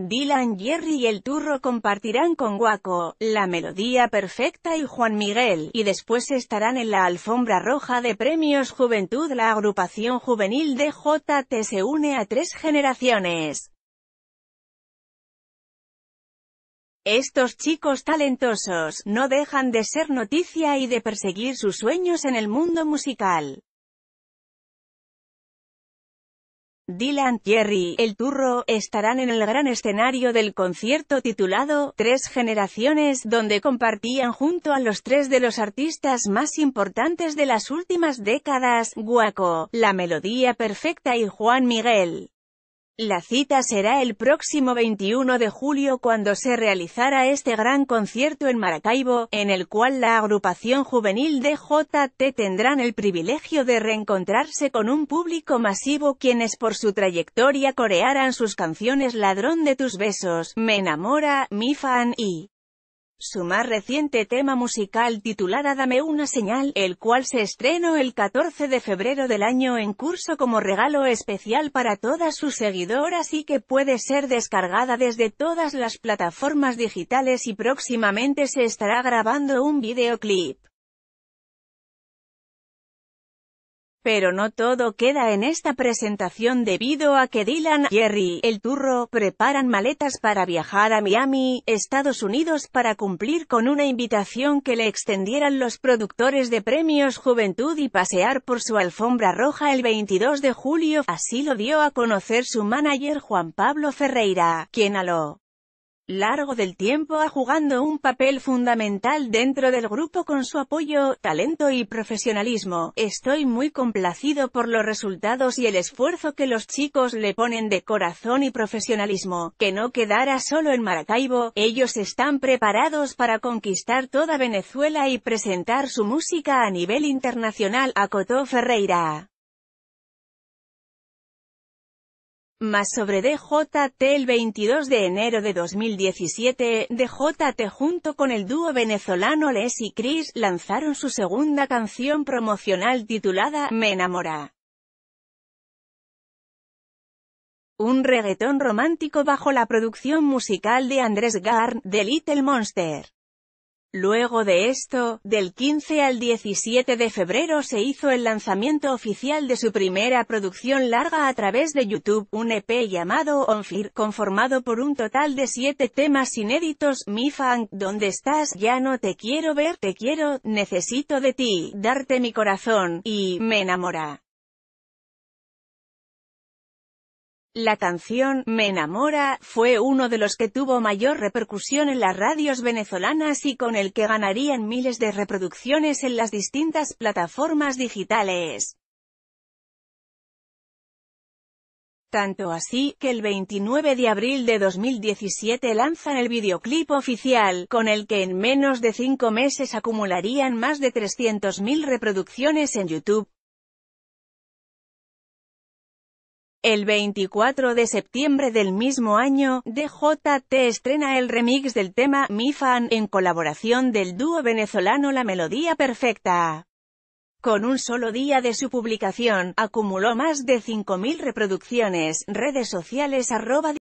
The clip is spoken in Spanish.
Dylan Jerry y El Turro compartirán con Guaco, La Melodía Perfecta y Juan Miguel, y después estarán en la alfombra roja de Premios Juventud. La agrupación juvenil de JT se une a tres generaciones. Estos chicos talentosos, no dejan de ser noticia y de perseguir sus sueños en el mundo musical. Dylan Jerry, El Turro, estarán en el gran escenario del concierto titulado Tres Generaciones, donde compartían junto a los tres de los artistas más importantes de las últimas décadas, Guaco, La Melodía Perfecta y Juan Miguel. La cita será el próximo 21 de julio cuando se realizará este gran concierto en Maracaibo, en el cual la agrupación juvenil de JT tendrán el privilegio de reencontrarse con un público masivo quienes por su trayectoria corearán sus canciones Ladrón de tus besos, Me enamora, Mi fan y su más reciente tema musical titulada Dame una señal, el cual se estrenó el 14 de febrero del año en curso como regalo especial para todas sus seguidoras y que puede ser descargada desde todas las plataformas digitales y próximamente se estará grabando un videoclip. Pero no todo queda en esta presentación debido a que Dylan, Jerry, el turro, preparan maletas para viajar a Miami, Estados Unidos para cumplir con una invitación que le extendieran los productores de premios Juventud y pasear por su alfombra roja el 22 de julio, así lo dio a conocer su manager Juan Pablo Ferreira, quien aló largo del tiempo ha jugando un papel fundamental dentro del grupo con su apoyo, talento y profesionalismo. Estoy muy complacido por los resultados y el esfuerzo que los chicos le ponen de corazón y profesionalismo, que no quedara solo en Maracaibo, ellos están preparados para conquistar toda Venezuela y presentar su música a nivel internacional, a acotó Ferreira. Más sobre DJT el 22 de enero de 2017, DJT junto con el dúo venezolano Les y Chris lanzaron su segunda canción promocional titulada Me enamora. Un reggaetón romántico bajo la producción musical de Andrés Garn, de Little Monster. Luego de esto, del 15 al 17 de febrero se hizo el lanzamiento oficial de su primera producción larga a través de YouTube, un EP llamado On conformado por un total de siete temas inéditos, Mi Funk, ¿Dónde estás? Ya no te quiero ver, te quiero, necesito de ti, darte mi corazón, y, me enamora. La canción «Me enamora» fue uno de los que tuvo mayor repercusión en las radios venezolanas y con el que ganarían miles de reproducciones en las distintas plataformas digitales. Tanto así, que el 29 de abril de 2017 lanzan el videoclip oficial, con el que en menos de cinco meses acumularían más de 300.000 reproducciones en YouTube. El 24 de septiembre del mismo año, DJT estrena el remix del tema Mi Fan en colaboración del dúo venezolano La Melodía Perfecta. Con un solo día de su publicación, acumuló más de 5.000 reproducciones, redes sociales arroba